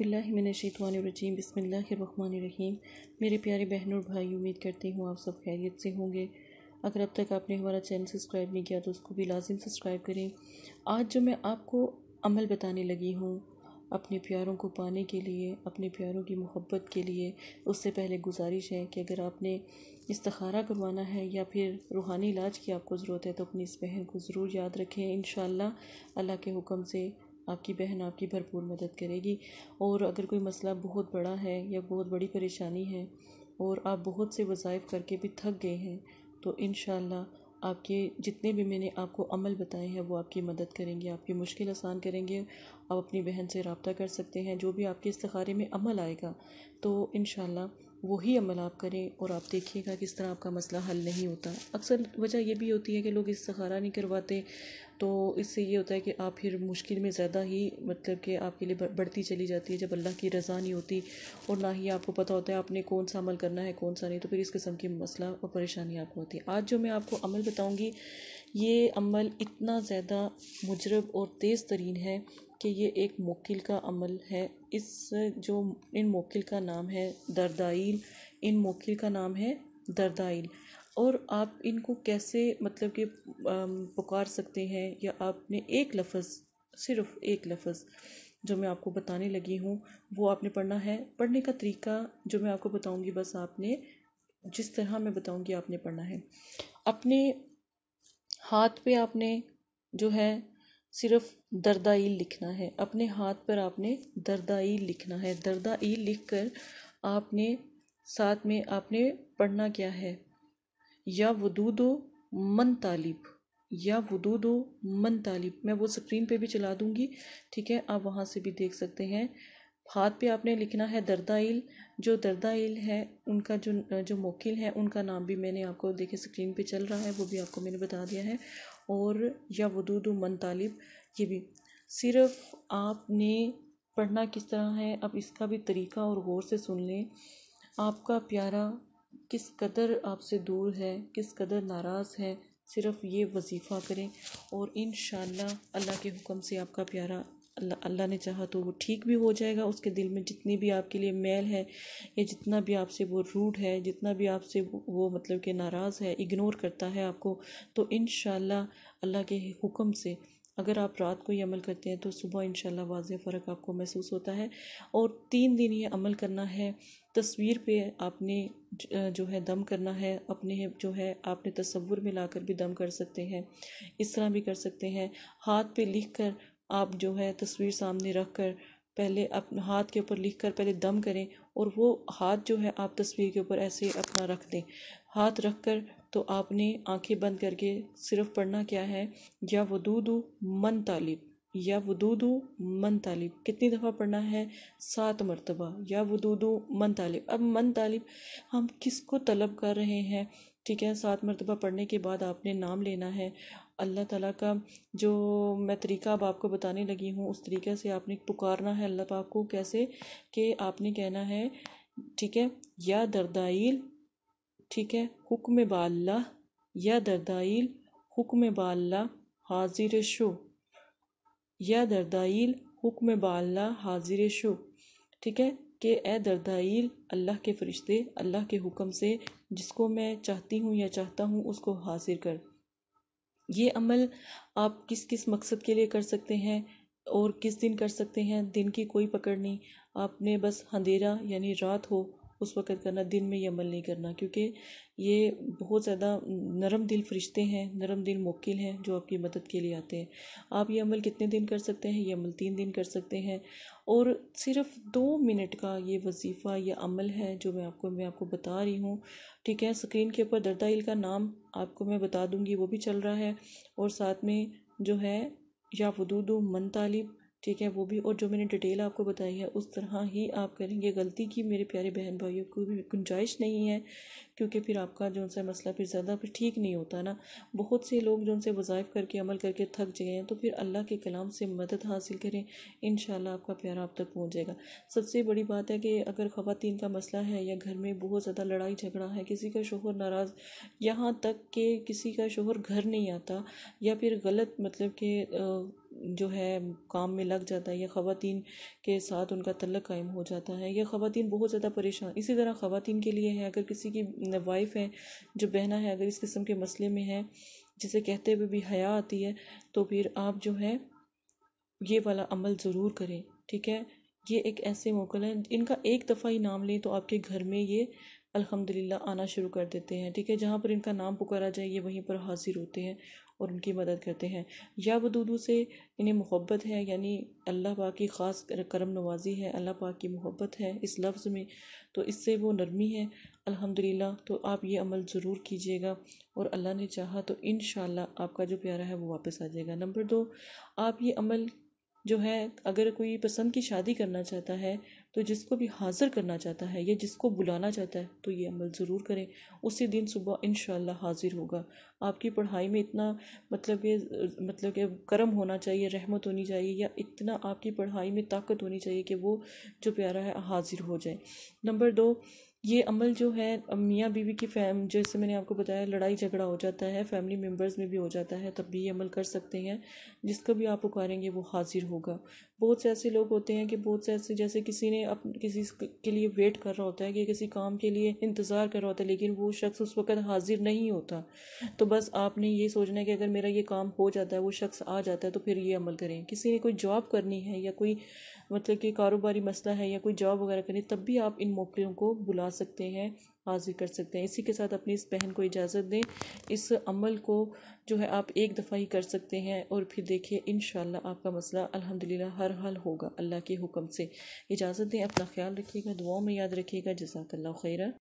बिल्लाशतवानरजीम बसमीम मेरे प्यारे बहन और भाई उम्मीद करती हूँ आप सब खैरियत से होंगे अगर अब तक आपने हमारा चैनल सब्सक्राइब नहीं किया तो उसको भी लाजिम सब्सक्राइब करें आज जो मैं आपको अमल बताने लगी हूँ अपने प्यारों को पाने के लिए अपने प्यारों की मोहब्बत के लिए उससे पहले गुजारिश है कि अगर आपने इस्तारा करवाना है या फिर रूहानी इलाज की आपको ज़रूरत है तो अपनी इस बहन को ज़रूर याद रखें इन अल्लाह के हुक्म से आपकी बहन आपकी भरपूर मदद करेगी और अगर कोई मसला बहुत बड़ा है या बहुत बड़ी परेशानी है और आप बहुत से वज़ाइफ़ करके भी थक गए हैं तो इन आपके जितने भी मैंने आपको अमल बताए हैं वो आपकी मदद करेंगे आपकी मुश्किल आसान करेंगे आप अपनी बहन से रबता कर सकते हैं जो भी आपके इस्तारे में अमल आएगा तो इन वही अमल आप करें और आप देखिएगा किस तरह आपका मसला हल नहीं होता अक्सर वजह यह भी होती है कि लोग इस्तिखारा नहीं करवाते तो इससे ये होता है कि आप फिर मुश्किल में ज़्यादा ही मतलब कि आपके लिए बढ़ती चली जाती है जब अल्लाह की रज़ा नहीं होती और ना ही आपको पता होता है आपने कौन सा अमल करना है कौन सा नहीं तो फिर इस किस्म की मसला और परेशानी आपको होती है आज जो मैं आपको अमल बताऊँगी ये अमल इतना ज़्यादा मुजरब और तेज़ तरीन है कि ये एक मोकिल का अमल है इस जो इन मोकिल का नाम है दरदाइल इन मोकिल का नाम है दरदाइल और आप इनको कैसे मतलब कि पुकार सकते हैं या आपने एक लफ्ज़ सिर्फ एक लफ्ज़ जो मैं आपको बताने लगी हूँ वो आपने पढ़ना है पढ़ने का तरीका जो मैं आपको बताऊँगी बस आपने जिस तरह मैं बताऊँगी आपने पढ़ना है अपने हाथ पे आपने जो है सिर्फ दर्दाई लिखना है अपने हाथ पर आपने दर्दाई लिखना है दर्दाई लिख कर आपने साथ में आपने पढ़ना क्या है या वदूदो मन तालिब या वदूदो मन तालिब मैं वो स्क्रीन पे भी चला दूँगी ठीक है आप वहाँ से भी देख सकते हैं हाथ पे आपने लिखना है दर्दाइल जो दर्दाइल है उनका जो जो मोकिल है उनका नाम भी मैंने आपको देखे स्क्रीन पे चल रहा है वो भी आपको मैंने बता दिया है और या वदूद मन तालिब ये भी सिर्फ आपने पढ़ना किस तरह है अब इसका भी तरीका और गौर से सुन लें आपका प्यारा किस कदर आपसे दूर है किस कदर नाराज़ है सिर्फ ये वजीफ़ा करें और इन अल्लाह के हुक्म से आपका प्यारा अल्लाह अल्लाह ने चाहा तो वो ठीक भी हो जाएगा उसके दिल में जितनी भी आपके लिए मैल है या जितना भी आपसे वो रूड है जितना भी आपसे वो मतलब कि नाराज़ है इग्नोर करता है आपको तो इन अल्लाह के हुक्म से अगर आप रात को ये अमल करते हैं तो सुबह इन वाज फ़र्क आपको महसूस होता है और तीन दिन ये अमल करना है तस्वीर पे आपने जो है दम करना है अपने जो है आपने तस्वुर में लाकर भी दम कर सकते हैं इस तरह भी कर सकते हैं हाथ पे लिख कर आप जो है तस्वीर सामने रख कर पहले अपने हाथ के ऊपर लिख कर पहले दम करें और वो हाथ जो है आप तस्वीर के ऊपर ऐसे अपना रख दें हाथ रख कर तो आपने आंखें बंद करके सिर्फ पढ़ना क्या है या वदूदू मन तालिब या वदूदू मन तालिब कितनी दफ़ा पढ़ना है सात मरतबा या वदूदू मन तालिब अब मन तालिब हम किसको तलब कर रहे हैं ठीक है सात मरतबा पढ़ने के बाद आपने नाम लेना है अल्लाह ताला का जो मैं तरीका अब आपको बताने लगी हूँ उस तरीके से आपने पुकारना है अल्लाह पाक को कैसे कि आपने कहना है ठीक है या दर्दाइल ठीक है हुक्म बाल्ला या दर्दाइल हुक्म बाल्ला हाजिर शो या दर्दाइल हुक्म बाल्ला हाजिर शो ठीक है कि ए दर्दाइल अल्लाह के फ़रिश्ते अल्लाह के हुक्म से जिसको मैं चाहती हूँ या चाहता हूँ उसको हासिल कर ये अमल आप किस किस मकसद के लिए कर सकते हैं और किस दिन कर सकते हैं दिन की कोई पकड़ नहीं आपने बस अंधेरा यानी रात हो उस वक़्त करना दिन में ये अमल नहीं करना क्योंकि ये बहुत ज़्यादा नरम दिल फरिश्ते हैं नरम दिल मोकिल हैं जो आपकी मदद के लिए आते हैं आप ये अमल कितने दिन कर सकते हैं ये अमल तीन दिन कर सकते हैं और सिर्फ दो मिनट का ये वजीफ़ा ये अमल है जो मैं आपको मैं आपको बता रही हूँ ठीक है स्क्रीन के ऊपर दर्दाइल का नाम आपको मैं बता दूँगी वो भी चल रहा है और साथ में जो है या वदूद मन तालिब ठीक है वो भी और जो मैंने डिटेल आपको बताई है उस तरह ही आप करेंगे गलती की मेरे प्यारे बहन भाइयों को भी गुंजाइश नहीं है क्योंकि फिर आपका जो सा मसला फिर ज़्यादा फिर ठीक नहीं होता ना बहुत से लोग जो उनसे वज़ाइफ करके अमल करके थक गए हैं तो फिर अल्लाह के कलाम से मदद हासिल करें इन आपका प्यार आप तक पहुँच जाएगा सबसे बड़ी बात है कि अगर ख़वान का मसला है या घर में बहुत ज़्यादा लड़ाई झगड़ा है किसी का शोहर नाराज़ यहाँ तक कि किसी का शोहर घर नहीं आता या फिर गलत मतलब कि जो है काम में लग जाता है या ख़वातीन के साथ उनका तलक कायम हो जाता है या ख़वातीन बहुत ज़्यादा परेशान इसी तरह ख़वातीन के लिए है अगर किसी की वाइफ़ है जो बहना है अगर इस किस्म के मसले में है जिसे कहते हुए भी हया आती है तो फिर आप जो है ये वाला अमल ज़रूर करें ठीक है ये एक ऐसे मोकल है इनका एक दफ़ा ही नाम लें तो आपके घर में ये अल्हम्दुलिल्लाह आना शुरू कर देते हैं ठीक है जहाँ पर इनका नाम पुकारा जाए ये वहीं पर हाजिर होते हैं और उनकी मदद करते हैं या वदूदू से इन्हें मोहब्बत है यानी अल्लाह पाक की ख़ास करम नवाजी है अल्लाह पाक की मोहब्बत है इस लफ्ज़ में तो इससे वो नरमी है अल्हम्दुलिल्लाह तो आप ये अमल ज़रूर कीजिएगा और अल्लाह ने चाहा तो इन आपका जो प्यारा है वो वापस आ जाएगा नंबर दो आप ये अमल जो है अगर कोई पसंद की शादी करना चाहता है तो जिसको भी हाज़िर करना चाहता है या जिसको बुलाना चाहता है तो ये अमल ज़रूर करें उसी दिन सुबह इन हाज़िर होगा आपकी पढ़ाई में इतना मतलब ये मतलब कि करम होना चाहिए रहमत होनी चाहिए या इतना आपकी पढ़ाई में ताकत होनी चाहिए कि वो जो प्यारा है हाज़िर हो जाए नंबर दो ये अमल जो है मियाँ बीवी की फैम जैसे मैंने आपको बताया लड़ाई झगड़ा हो जाता है फैमिली मेम्बर्स में भी हो जाता है तब भी ये अमल कर सकते हैं जिसको भी आप पुकारेंगे वो हाजिर होगा बहुत से ऐसे लोग होते हैं कि बहुत से ऐसे जैसे किसी ने अप किसी के लिए वेट कर रहा होता है कि किसी काम के लिए इंतज़ार कर रहा होता है लेकिन वो शख्स उस वक्त हाजिर नहीं होता तो बस आपने ये सोचना है कि अगर मेरा ये काम हो जाता है वो शख्स आ जाता है तो फिर ये अमल करें किसी ने कोई जॉब करनी है या कोई मतलब कि कारोबारी मसला है या कोई जॉब वगैरह करनी तब भी आप इन मौक़ों को बुला सकते हैं हाजिर कर सकते हैं इसी के साथ अपनी इस बहन को इजाज़त दें इस अमल को जो है आप एक दफ़ा ही कर सकते हैं और फिर देखिए इन आपका मसला अल्हम्दुलिल्लाह हर हाल होगा अल्लाह के हुक्म से इजाज़त दें अपना ख्याल रखिएगा दुआओं में याद रखिएगा जजाकल्ला खैरा